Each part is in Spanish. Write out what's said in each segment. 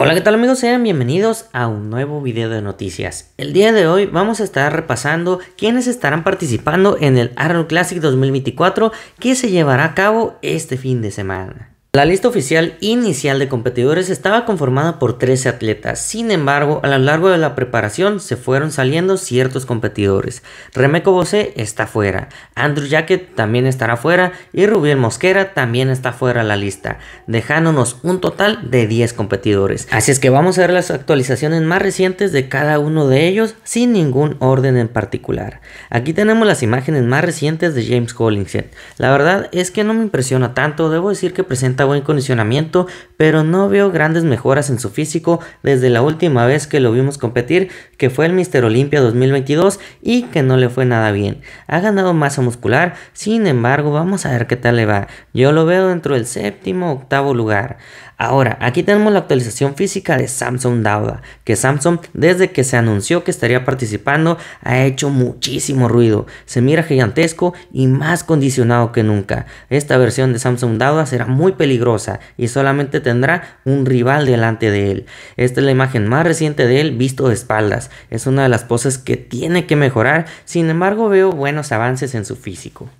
Hola, ¿qué tal amigos? Sean bienvenidos a un nuevo video de noticias. El día de hoy vamos a estar repasando quiénes estarán participando en el Arnold Classic 2024 que se llevará a cabo este fin de semana. La lista oficial inicial de competidores estaba conformada por 13 atletas, sin embargo, a lo largo de la preparación se fueron saliendo ciertos competidores. Remeco Bosé está fuera, Andrew Jacket también estará fuera y Rubiel Mosquera también está fuera de la lista, dejándonos un total de 10 competidores. Así es que vamos a ver las actualizaciones más recientes de cada uno de ellos sin ningún orden en particular. Aquí tenemos las imágenes más recientes de James Collinson. La verdad es que no me impresiona tanto, debo decir que presenta buen condicionamiento, pero no veo grandes mejoras en su físico desde la última vez que lo vimos competir, que fue el Mister Olimpia 2022 y que no le fue nada bien. Ha ganado masa muscular, sin embargo, vamos a ver qué tal le va. Yo lo veo dentro del séptimo octavo lugar. Ahora, aquí tenemos la actualización física de Samsung Dauda, que Samsung desde que se anunció que estaría participando ha hecho muchísimo ruido, se mira gigantesco y más condicionado que nunca. Esta versión de Samsung Dauda será muy peligrosa y solamente tendrá un rival delante de él. Esta es la imagen más reciente de él visto de espaldas, es una de las poses que tiene que mejorar, sin embargo veo buenos avances en su físico.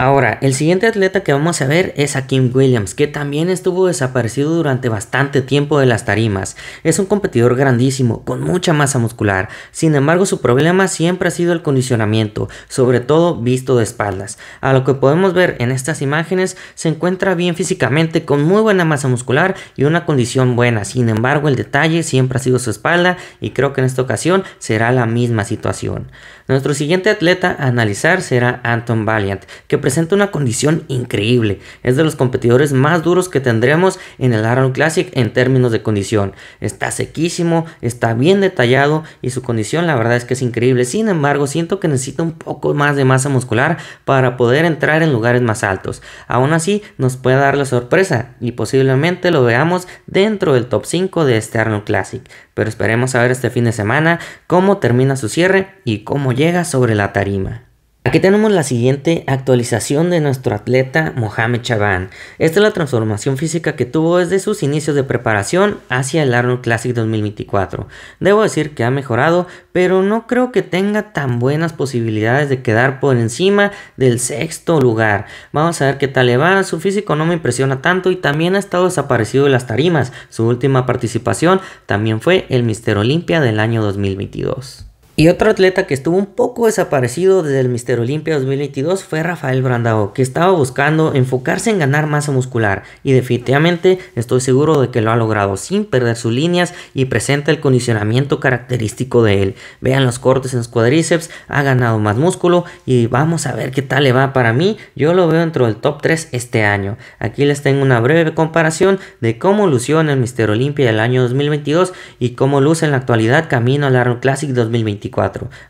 Ahora, el siguiente atleta que vamos a ver es a Kim Williams, que también estuvo desaparecido durante bastante tiempo de las tarimas. Es un competidor grandísimo, con mucha masa muscular. Sin embargo, su problema siempre ha sido el condicionamiento, sobre todo visto de espaldas. A lo que podemos ver en estas imágenes, se encuentra bien físicamente, con muy buena masa muscular y una condición buena. Sin embargo, el detalle siempre ha sido su espalda y creo que en esta ocasión será la misma situación. Nuestro siguiente atleta a analizar será Anton Valiant, que presenta una condición increíble. Es de los competidores más duros que tendremos en el Arnold Classic en términos de condición. Está sequísimo, está bien detallado y su condición la verdad es que es increíble. Sin embargo, siento que necesita un poco más de masa muscular para poder entrar en lugares más altos. Aún así, nos puede dar la sorpresa y posiblemente lo veamos dentro del top 5 de este Arnold Classic. Pero esperemos a ver este fin de semana cómo termina su cierre y cómo llega sobre la tarima. Aquí tenemos la siguiente actualización de nuestro atleta Mohamed Chaban. Esta es la transformación física que tuvo desde sus inicios de preparación hacia el Arnold Classic 2024. Debo decir que ha mejorado, pero no creo que tenga tan buenas posibilidades de quedar por encima del sexto lugar. Vamos a ver qué tal le va. Su físico no me impresiona tanto y también ha estado desaparecido de las tarimas. Su última participación también fue el Mister Olimpia del año 2022. Y otro atleta que estuvo un poco desaparecido desde el Mister Olimpia 2022 fue Rafael Brandao, que estaba buscando enfocarse en ganar masa muscular y definitivamente estoy seguro de que lo ha logrado sin perder sus líneas y presenta el condicionamiento característico de él. Vean los cortes en los cuadríceps, ha ganado más músculo y vamos a ver qué tal le va para mí. Yo lo veo dentro del top 3 este año. Aquí les tengo una breve comparación de cómo lució en el Mister Olimpia del año 2022 y cómo luce en la actualidad camino al Arnold Classic 2022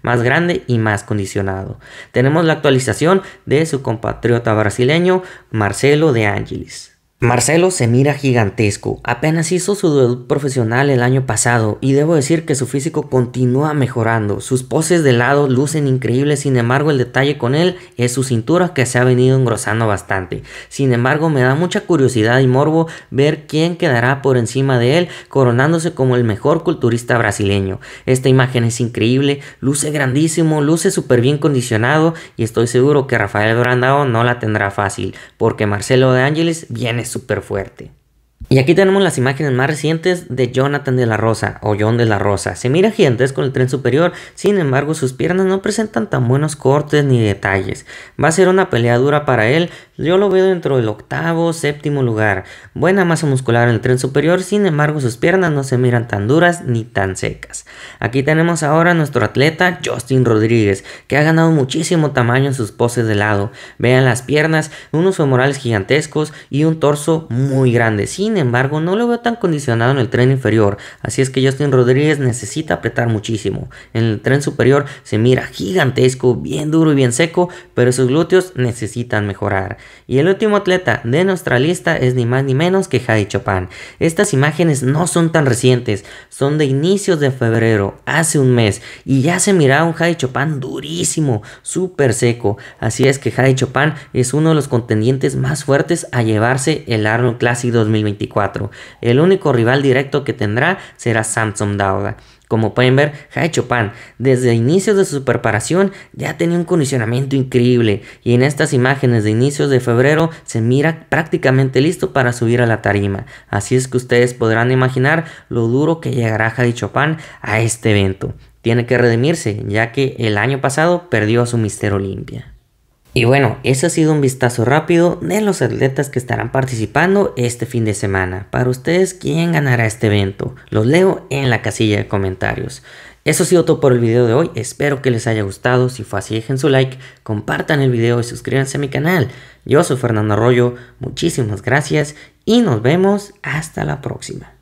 más grande y más condicionado. Tenemos la actualización de su compatriota brasileño Marcelo de Angelis. Marcelo se mira gigantesco. Apenas hizo su debut profesional el año pasado y debo decir que su físico continúa mejorando. Sus poses de lado lucen increíbles, sin embargo el detalle con él es su cintura que se ha venido engrosando bastante. Sin embargo me da mucha curiosidad y morbo ver quién quedará por encima de él coronándose como el mejor culturista brasileño. Esta imagen es increíble, luce grandísimo, luce súper bien condicionado y estoy seguro que Rafael Brandao no la tendrá fácil porque Marcelo de Ángeles viene súper fuerte. Y aquí tenemos las imágenes más recientes de Jonathan de la Rosa o John de la Rosa. Se mira gigantesco con el tren superior, sin embargo sus piernas no presentan tan buenos cortes ni detalles. Va a ser una pelea dura para él, yo lo veo dentro del octavo, séptimo lugar. Buena masa muscular en el tren superior, sin embargo sus piernas no se miran tan duras ni tan secas. Aquí tenemos ahora a nuestro atleta Justin Rodríguez, que ha ganado muchísimo tamaño en sus poses de lado. Vean las piernas, unos femorales gigantescos y un torso muy grande. Sin embargo, no lo veo tan condicionado en el tren inferior, así es que Justin Rodríguez necesita apretar muchísimo. En el tren superior se mira gigantesco, bien duro y bien seco, pero sus glúteos necesitan mejorar. Y el último atleta de nuestra lista es ni más ni menos que Jai Chopin. Estas imágenes no son tan recientes, son de inicios de febrero, hace un mes, y ya se miraba un Jai Chopin durísimo, súper seco. Así es que Jai Chopin es uno de los contendientes más fuertes a llevarse el Arnold Classic 2024. El único rival directo que tendrá será Samsung Dauda. Como pueden ver, Jai Chopin desde inicios de su preparación ya tenía un condicionamiento increíble y en estas imágenes de inicios de febrero se mira prácticamente listo para subir a la tarima. Así es que ustedes podrán imaginar lo duro que llegará Jai Chopin a este evento. Tiene que redimirse ya que el año pasado perdió a su Mister Olimpia. Y bueno, ese ha sido un vistazo rápido de los atletas que estarán participando este fin de semana. Para ustedes, ¿quién ganará este evento? Los leo en la casilla de comentarios. Eso ha sido todo por el video de hoy, espero que les haya gustado, si fue así dejen su like, compartan el video y suscríbanse a mi canal. Yo soy Fernando Arroyo, muchísimas gracias y nos vemos hasta la próxima.